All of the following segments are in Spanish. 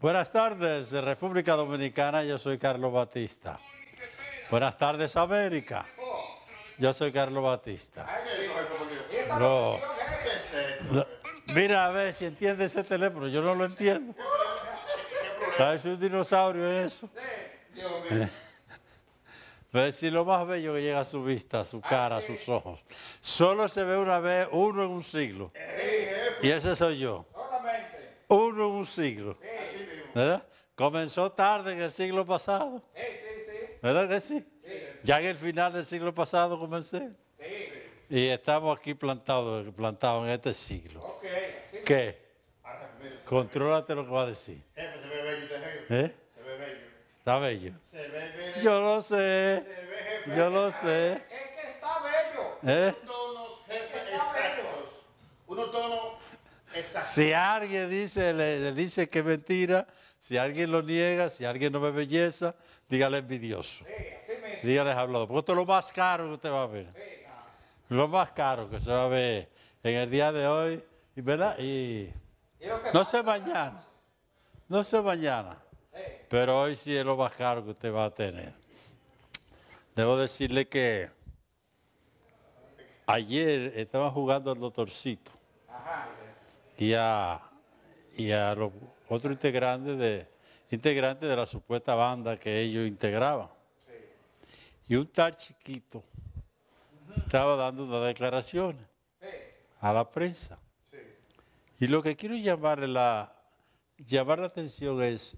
Buenas tardes, República Dominicana, yo soy Carlos Batista. Buenas tardes, América. Yo soy Carlos Batista. Mira a ver si entiende ese teléfono, yo no lo entiendo. ¿Es un dinosaurio eso? Pero si lo más bello que llega a su vista, a su ah, cara, a sus ojos. Solo se ve una vez, uno en un siglo. Y ese soy yo. Uno en un siglo. ¿Verdad? Comenzó tarde en el siglo pasado. Sí, sí, sí. ¿Verdad que sí? Ya en el final del siglo pasado comencé. Sí. Y estamos aquí plantados, plantados en este siglo. Okay, sí. ¿Qué? Ah, Contrólate lo que va a decir. Jefe, eh, se ve bello, ¿Eh? Se ve bello. Está bello. Se ve bello. Yo lo sé. Se ve Yo lo sé. Es que está bello. ¿Eh? Uno jefes jefe, exactos. Unos si alguien dice, le, dice que es mentira, si alguien lo niega, si alguien no ve belleza, dígale envidioso. dígale hablado. Porque esto es lo más caro que usted va a ver. Lo más caro que se va a ver en el día de hoy. ¿Verdad? Y, no sé mañana. No sé mañana. Pero hoy sí es lo más caro que usted va a tener. Debo decirle que ayer estaba jugando al doctorcito. Ajá y a, los otros integrantes de, integrantes de la supuesta banda que ellos integraban. Y un tal chiquito estaba dando una declaración a la prensa. Y lo que quiero llamar la, llamar la atención es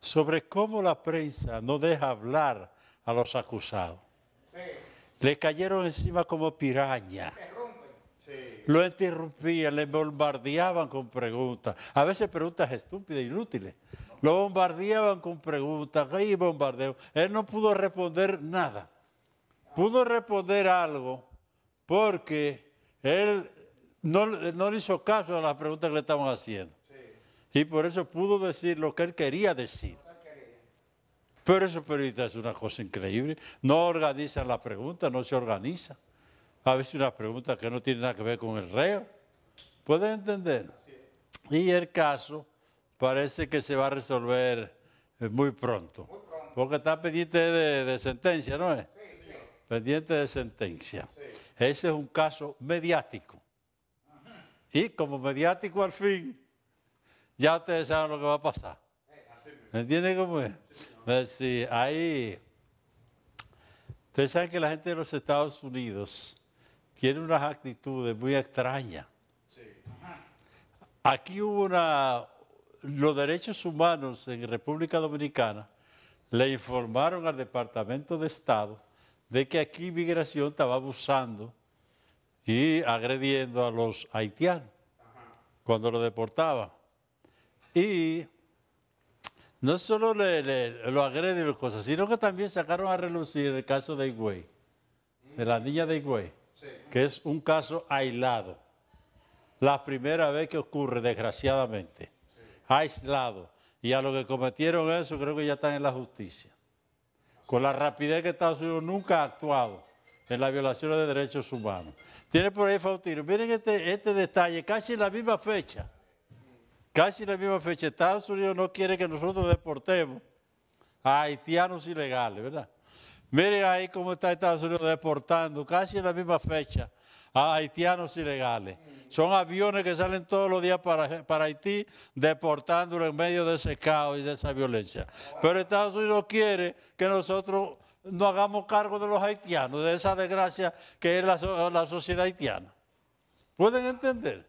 sobre cómo la prensa no deja hablar a los acusados. Le cayeron encima como piraña lo interrumpían, le bombardeaban con preguntas, a veces preguntas estúpidas, e inútiles. Lo bombardeaban con preguntas y Él no pudo responder nada. Pudo responder algo porque él no, le hizo caso a las preguntas que le estaban haciendo. Y por eso pudo decir lo que él quería decir. Pero eso periodista es una cosa increíble. No organizan las preguntas, no se organizan a veces una pregunta que no tiene nada que ver con el reo. ¿Pueden entender? Y el caso parece que se va a resolver eh, muy pronto. Porque está pendiente de, sentencia, ¿no es? Sí, sí. Pendiente de sentencia. Ese es un caso mediático. Y como mediático al fin, ya ustedes saben lo que va a pasar. Eh, ¿Me entienden cómo es? Eh, sí, ahí... Ustedes saben que la gente de los Estados Unidos tiene unas actitudes muy extrañas. Aquí hubo una, los derechos humanos en República Dominicana le informaron al Departamento de Estado de que aquí migración estaba abusando y agrediendo a los haitianos cuando lo deportaba Y no solo le, lo agredieron, cosas, sino que también sacaron a relucir el caso de Higüey, de la niña de Higüey que es un caso aislado. La primera vez que ocurre, desgraciadamente, aislado. Y a los que cometieron eso creo que ya están en la justicia. Con la rapidez que Estados Unidos nunca ha actuado en las violaciones de derechos humanos. Tiene por ahí Fautino, Miren este, este detalle, casi la misma fecha. Casi en la misma fecha. Estados Unidos no quiere que nosotros deportemos a haitianos ilegales, ¿verdad? Miren ahí cómo está Estados Unidos deportando casi en la misma fecha a haitianos ilegales. Son aviones que salen todos los días para, para Haití deportándolo en medio de ese caos y de esa violencia. Pero Estados Unidos quiere que nosotros no hagamos cargo de los haitianos, de esa desgracia que es la, la sociedad haitiana. ¿Pueden entender?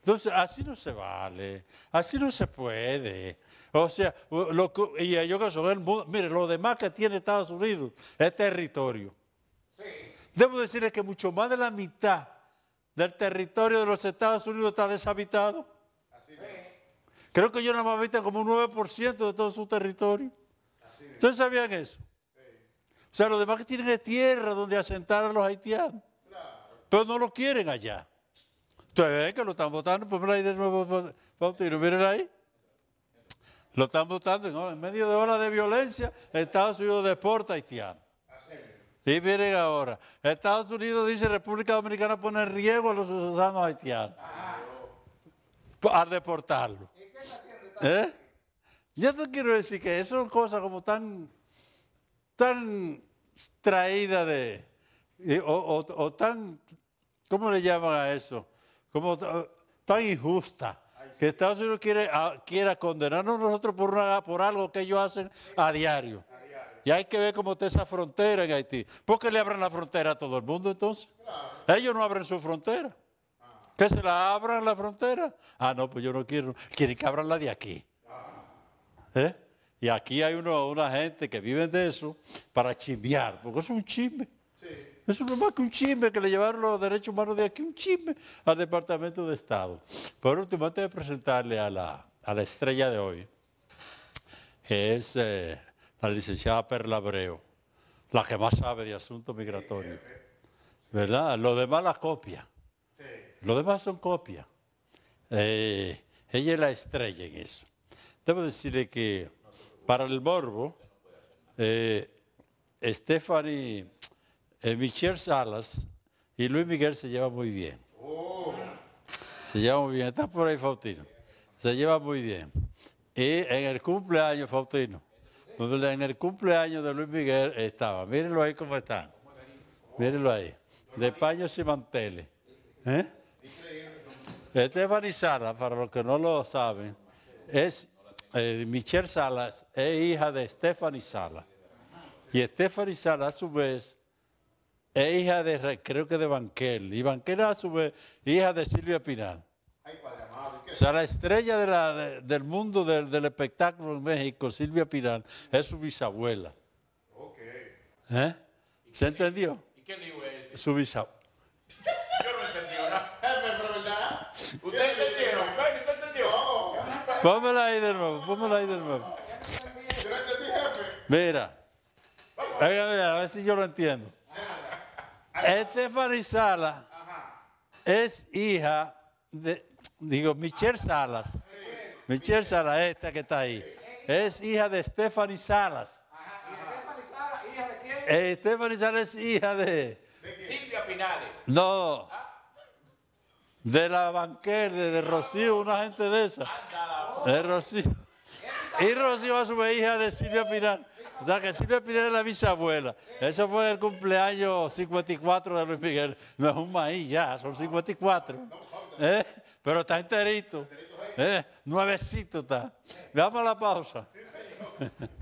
Entonces, así no se vale, así no se puede. O sea, lo y yo que mire, lo demás que tiene Estados Unidos es territorio. Debo decirles que mucho más de la mitad del territorio de los Estados Unidos está deshabitado. Creo que yo nada más habitan como un 9% de todo su territorio. ¿Ustedes sabían eso? Sí. O sea, lo demás que tienen es tierra donde asentar a los haitianos. Pero no lo quieren allá. Ustedes ven que lo están votando, pues ahí de nuevo, miren ahí. Lo están votando en medio de horas de violencia, Estados Unidos deporta haitiano. Y miren ahora, Estados Unidos dice República Dominicana pone en riesgo a los ciudadanos haitianos a deportarlo. ¿Eh? Yo te quiero decir que eso son cosas como tan, tan traídas de, o, o, tan, ¿cómo le llaman a eso? Como tan injusta que Estados Unidos ah, quiera condenarnos nosotros por, algo que ellos hacen a diario. Y hay que ver cómo está esa frontera en Haití. ¿Por qué le abran la frontera a todo el mundo entonces? Ellos no abren su frontera. ¿Que se la abran la frontera? Ah, no, pues yo no quiero. Quieren que abran la de aquí. ¿Eh? Y aquí hay una gente que vive de eso para chismear. porque es un chisme. Eso es más que un chisme que le llevaron los derechos humanos de aquí, un chisme al Departamento de Estado. Por último, antes de presentarle a la, estrella de hoy, es eh, la licenciada Perla Abreu, la que más sabe de asuntos migratorios. ¿Verdad? Lo demás la copia. Lo demás son copia. Eh, ella es la estrella en eso. Debo decirle que para el morbo, eh, Stephanie eh, Michelle Salas y Luis Miguel se llevan muy bien. Se llevan muy bien. Está por ahí Faustino. Se lleva muy bien. Y en el cumpleaños, Faustino, en el cumpleaños de Luis Miguel estaba. Mírenlo ahí cómo están. Mírenlo ahí. De paños y manteles. ¿Eh? Salas, para los que no lo saben, es eh, Michelle Salas, es hija de Stephanie Salas. Y Stephanie Salas, a su vez, es hija de, creo que de Banquel, y Banquel a su vez, hija de Silvia Pinal. o sea, la estrella del mundo del, espectáculo en México, Silvia Pinal, es su bisabuela. Ok. ¿Eh? ¿Se entendió? ¿Y qué digo ese? Su bisabuela. Yo no entendí nada. pero verdad. ¿Usted entendió? ¿Ustedes Pónmela ahí de nuevo, pónmela ahí de nuevo. Mira. mira, a ver si yo lo entiendo. Estefany Salas es hija de, digo, Michelle Salas. Michelle Salas, esta que está ahí. Es hija de Stephanie Salas. ¿Y Salas, hija de Salas es hija de... ¿De Silvia Pinales. No. Ah. De la banquera, de, Rocío, una gente de esa. De Rocío. Y Rocío a su hija de Silvia Pinales. O sea que sí le pidieron la bisabuela. Eso fue el cumpleaños 54 de Luis Miguel. No es un maíz ya, son 54. ¿Eh? Pero está enterito. ¿Eh? Nuevecito está. Veamos la pausa.